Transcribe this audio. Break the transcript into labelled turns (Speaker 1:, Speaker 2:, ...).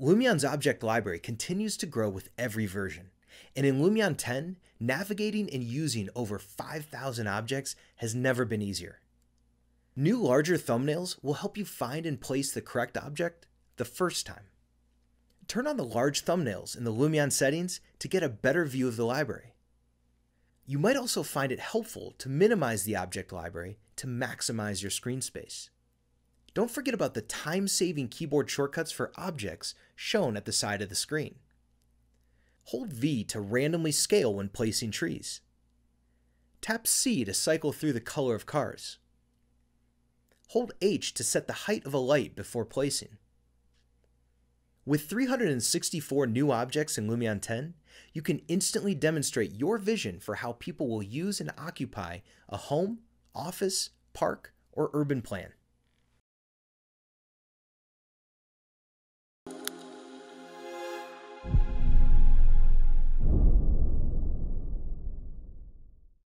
Speaker 1: Lumion's object library continues to grow with every version, and in Lumion 10, navigating and using over 5,000 objects has never been easier. New larger thumbnails will help you find and place the correct object the first time. Turn on the large thumbnails in the Lumion settings to get a better view of the library. You might also find it helpful to minimize the object library to maximize your screen space. Don't forget about the time-saving keyboard shortcuts for objects shown at the side of the screen. Hold V to randomly scale when placing trees. Tap C to cycle through the color of cars. Hold H to set the height of a light before placing. With 364 new objects in Lumion 10, you can instantly demonstrate your vision for how people will use and occupy a home, office, park, or urban plan.